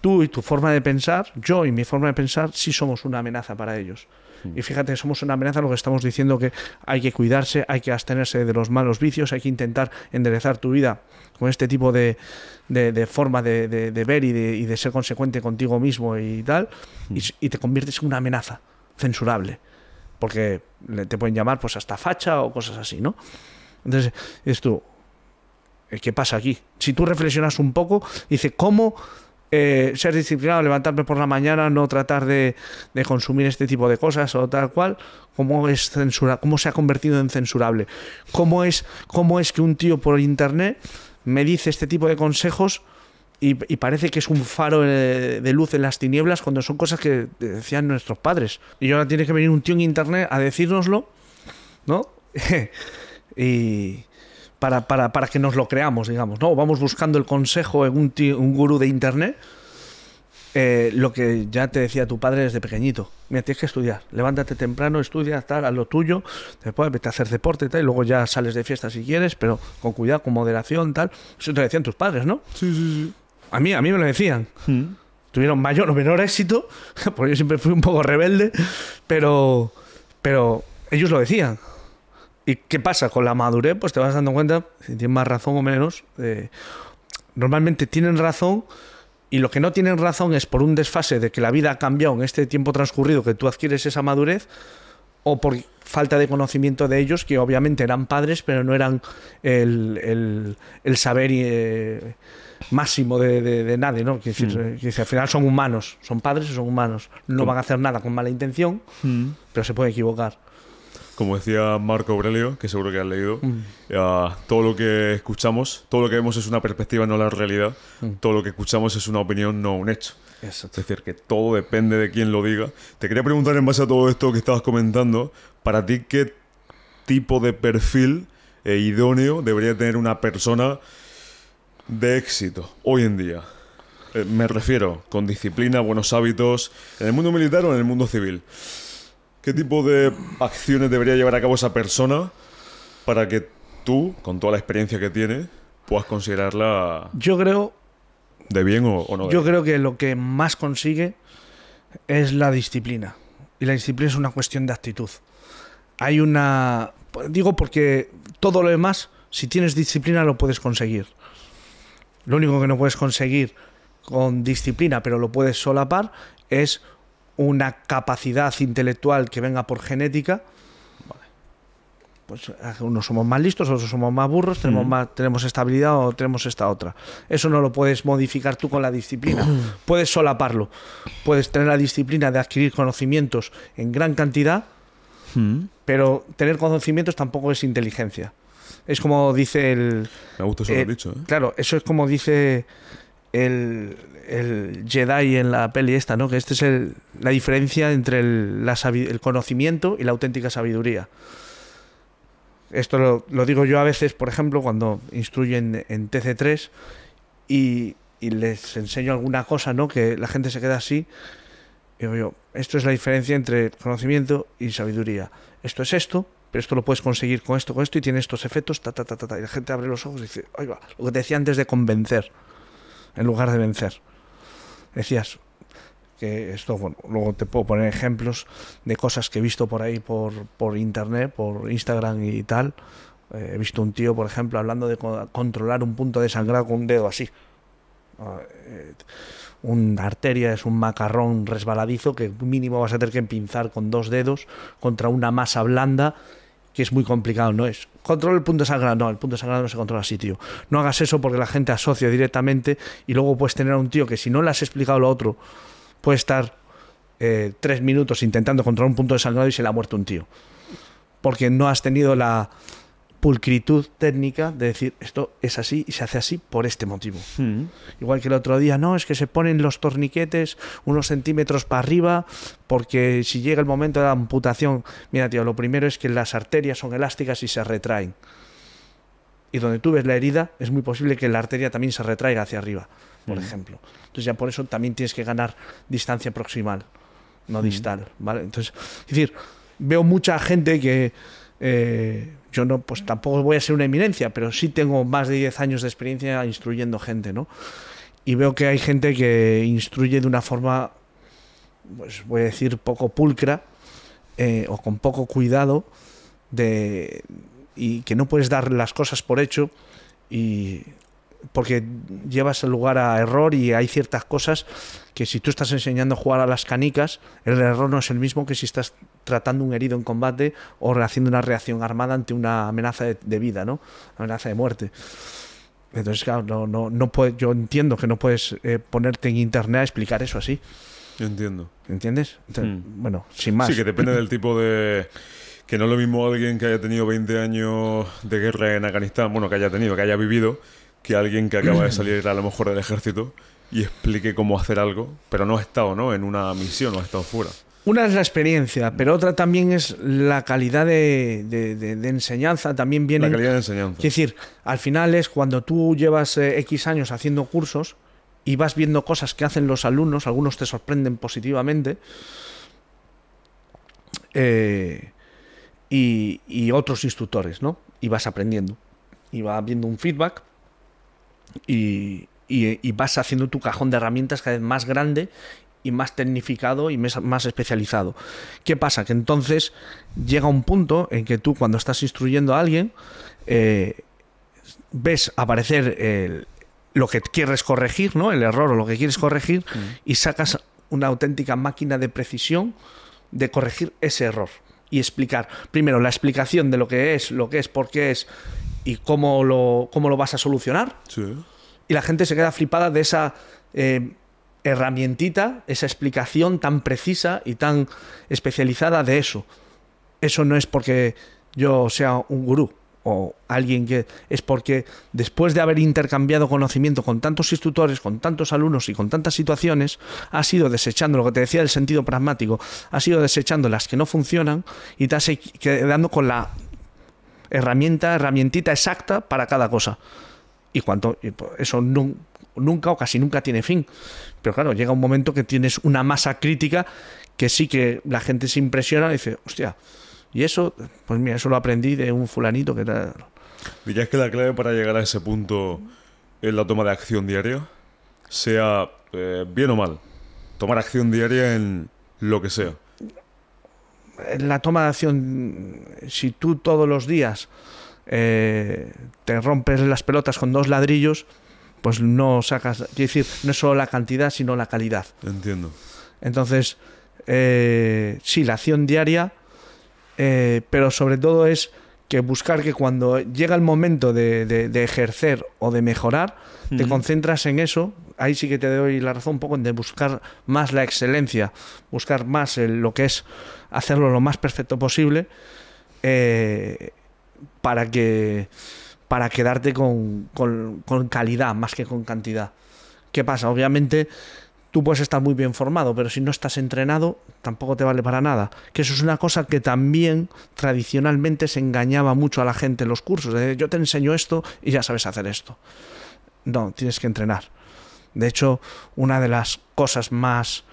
tú y tu forma de pensar, yo y mi forma de pensar, sí somos una amenaza para ellos. Mm. Y fíjate, somos una amenaza lo que estamos diciendo que hay que cuidarse, hay que abstenerse de los malos vicios, hay que intentar enderezar tu vida con este tipo de, de, forma de, de ver y, de, ser consecuente contigo mismo y tal, mm. y, te conviertes en una amenaza censurable, porque te pueden llamar pues hasta facha o cosas así, ¿no? Entonces, es tú, ¿qué pasa aquí? Si tú reflexionas un poco, dices, ¿cómo eh, ser disciplinado, levantarme por la mañana, no tratar de, consumir este tipo de cosas o tal cual, cómo es censura, cómo se ha convertido en censurable, cómo es, cómo es que un tío por internet me dice este tipo de consejos y, parece que es un faro eh, de, luz en las tinieblas cuando son cosas que decían nuestros padres. Y ahora tiene que venir un tío en internet a decírnoslo, ¿no? y, para, que nos lo creamos, digamos, ¿no? Vamos buscando el consejo en un, gurú de internet. Eh, lo que ya te decía tu padre desde pequeñito. Mira, tienes que estudiar. Levántate temprano, estudia, tal, haz lo tuyo. Después vete a hacer deporte tal, y luego ya sales de fiesta si quieres, pero con cuidado, con moderación, tal. Eso te decían tus padres, ¿no? Sí, sí, sí. A mí, a mí me lo decían. Hmm. Tuvieron mayor o menor éxito, porque yo siempre fui un poco rebelde, pero, pero ellos lo decían. ¿Y qué pasa? Con la madurez, pues te vas dando cuenta si tienen más razón o menos. Eh, normalmente tienen razón y lo que no tienen razón es por un desfase de que la vida ha cambiado en este tiempo transcurrido que tú adquieres esa madurez o por falta de conocimiento de ellos que obviamente eran padres pero no eran el, saber eh, máximo de, nadie, ¿no? Que, mm. eh, al final son humanos, son padres y son humanos. No van a hacer nada con mala intención, mm. pero se puede equivocar como decía Marco Aurelio, que seguro que has leído, mm. eh, todo lo que escuchamos, todo lo que vemos es una perspectiva, no la realidad. Mm. Todo lo que escuchamos es una opinión, no un hecho. Es decir, que todo depende de quién lo diga. Te quería preguntar en base a todo esto que estabas comentando, para ti, ¿qué tipo de perfil eh, idóneo debería tener una persona de éxito hoy en día? Eh, me refiero, con disciplina, buenos hábitos, en el mundo militar o en el mundo civil. ¿Qué tipo de acciones debería llevar a cabo esa persona para que tú, con toda la experiencia que tiene, puedas considerarla. Yo creo. ¿De bien o, no? yo creo que lo que más consigue es la disciplina. Y la disciplina es una cuestión de actitud. Hay una. Digo porque todo lo demás, si tienes disciplina, lo puedes conseguir. Lo único que no puedes conseguir con disciplina, pero lo puedes solapar, es una capacidad intelectual que venga por genética, pues eh, unos somos más listos, otros somos más burros, tenemos, más, tenemos esta habilidad o tenemos esta otra. Eso no lo puedes modificar tú con la disciplina. puedes solaparlo. Puedes tener la disciplina de adquirir conocimientos en gran cantidad, hmm. pero tener conocimientos tampoco es inteligencia. Es como dice el... Me gusta eso eh, lo dicho, ¿eh? Claro, eso es como dice el, Jedi en la peli esta, ¿no? Que esta es el, la diferencia entre el, la el, conocimiento y la auténtica sabiduría. Esto lo, lo, digo yo a veces, por ejemplo, cuando instruyen en TC3 y, y, les enseño alguna cosa, ¿no? Que la gente se queda así. Y digo yo, esto es la diferencia entre conocimiento y sabiduría. Esto es esto, pero esto lo puedes conseguir con esto, con esto, y tiene estos efectos, ta, ta, ta, ta, Y la gente abre los ojos y dice, ahí va, lo que te decía antes de convencer en lugar de vencer. Decías que esto, bueno, luego te puedo poner ejemplos de cosas que he visto por ahí, por, por internet, por Instagram y tal. Eh, he visto un tío, por ejemplo, hablando de controlar un punto de sangrado con un dedo así. Ah, eh, una arteria es un macarrón resbaladizo que mínimo vas a tener que pinzar con dos dedos contra una masa blanda que es muy complicado, no es control el punto sangrado, no, el punto sangrado no se controla así, tío. No hagas eso porque la gente asocia directamente y luego puedes tener a un tío que si no le has explicado lo otro, puede estar eh, tres minutos intentando controlar un punto de sangrado y se le ha muerto un tío. Porque no has tenido la, pulcritud técnica de decir esto es así y se hace así por este motivo. Hmm. Igual que el otro día, no, es que se ponen los torniquetes unos centímetros para arriba porque si llega el momento de la amputación, mira tío, lo primero es que las arterias son elásticas y se retraen. Y donde tú ves la herida, es muy posible que la arteria también se retraiga hacia arriba, por hmm. ejemplo. Entonces ya por eso también tienes que ganar distancia proximal, no hmm. distal, ¿vale? Entonces, es decir, veo mucha gente que... Eh, yo no, pues tampoco voy a ser una eminencia, pero sí tengo más de 10 años de experiencia instruyendo gente, ¿no? Y veo que hay gente que instruye de una forma, pues voy a decir, poco pulcra eh, o con poco cuidado de, y que no puedes dar las cosas por hecho y porque llevas el lugar a error y hay ciertas cosas que si tú estás enseñando a jugar a las canicas, el error no es el mismo que si estás tratando un herido en combate o haciendo una reacción armada ante una amenaza de, vida, ¿no? Amenaza de muerte. Entonces, claro, no, no, no puede, yo entiendo que no puedes eh, ponerte en internet a explicar eso así. Yo entiendo. ¿Entiendes? Hmm. Bueno, sin más. Sí, que depende del tipo de que no es lo mismo alguien que haya tenido 20 años de guerra en Afganistán, bueno, que haya tenido, que haya vivido, que alguien que acaba de salir a lo mejor del ejército y explique cómo hacer algo, pero no ha estado ¿no? en una misión, o ha estado fuera. Una es la experiencia, pero otra también es la calidad de, enseñanza. También viene. La calidad de enseñanza. Es decir, al final es cuando tú llevas eh, X años haciendo cursos y vas viendo cosas que hacen los alumnos, algunos te sorprenden positivamente. Eh, y, otros instructores, ¿no? Y vas aprendiendo. Y vas viendo un feedback y, y, vas haciendo tu cajón de herramientas cada vez más grande y más tecnificado y más, especializado. ¿Qué pasa? Que entonces llega un punto en que tú cuando estás instruyendo a alguien, eh, ves aparecer lo que quieres corregir, ¿no? El error o lo que quieres corregir y sacas una auténtica máquina de precisión de corregir ese error y explicar primero la explicación de lo que es, lo que es, por qué es ¿y cómo lo, cómo lo vas a solucionar? Y la gente se queda flipada de esa eh, herramientita, esa explicación tan precisa y tan especializada de eso. Eso no es porque yo sea un gurú o alguien que es porque después de haber intercambiado conocimiento con tantos instructores, con tantos alumnos y con tantas situaciones, has ido desechando lo que te decía del sentido pragmático, has ido desechando las que no funcionan y te has quedando con la herramienta, herramientita exacta para cada cosa. Y cuanto eso nunca o casi nunca tiene fin. Pero claro, llega un momento que tienes una masa crítica que sí que la gente se impresiona y dice, hostia, y eso, pues mira, eso lo aprendí de un fulanito que tal. ¿Dirías que la clave para llegar a ese punto es la toma de acción diaria? Sea eh, bien o mal, tomar acción diaria en lo que sea la toma de acción, si tú todos los días eh, te rompes las pelotas con dos ladrillos, pues no sacas, quiero decir, no es solo la cantidad, sino la calidad. Entiendo. Entonces, eh, sí, la acción diaria, eh, pero sobre todo es que buscar que cuando llega el momento de, ejercer o de mejorar, te concentras en eso. Ahí sí que te doy la razón un poco de buscar más la excelencia, buscar más lo que es hacerlo lo más perfecto posible eh, para que para quedarte con, con, con calidad más que con cantidad. ¿Qué pasa? Obviamente tú puedes estar muy bien formado, pero si no estás entrenado, tampoco te vale para nada. Que eso es una cosa que también tradicionalmente se engañaba mucho a la gente en los cursos. yo te enseño esto y ya sabes hacer esto. No, tienes que entrenar. De hecho, una de las cosas más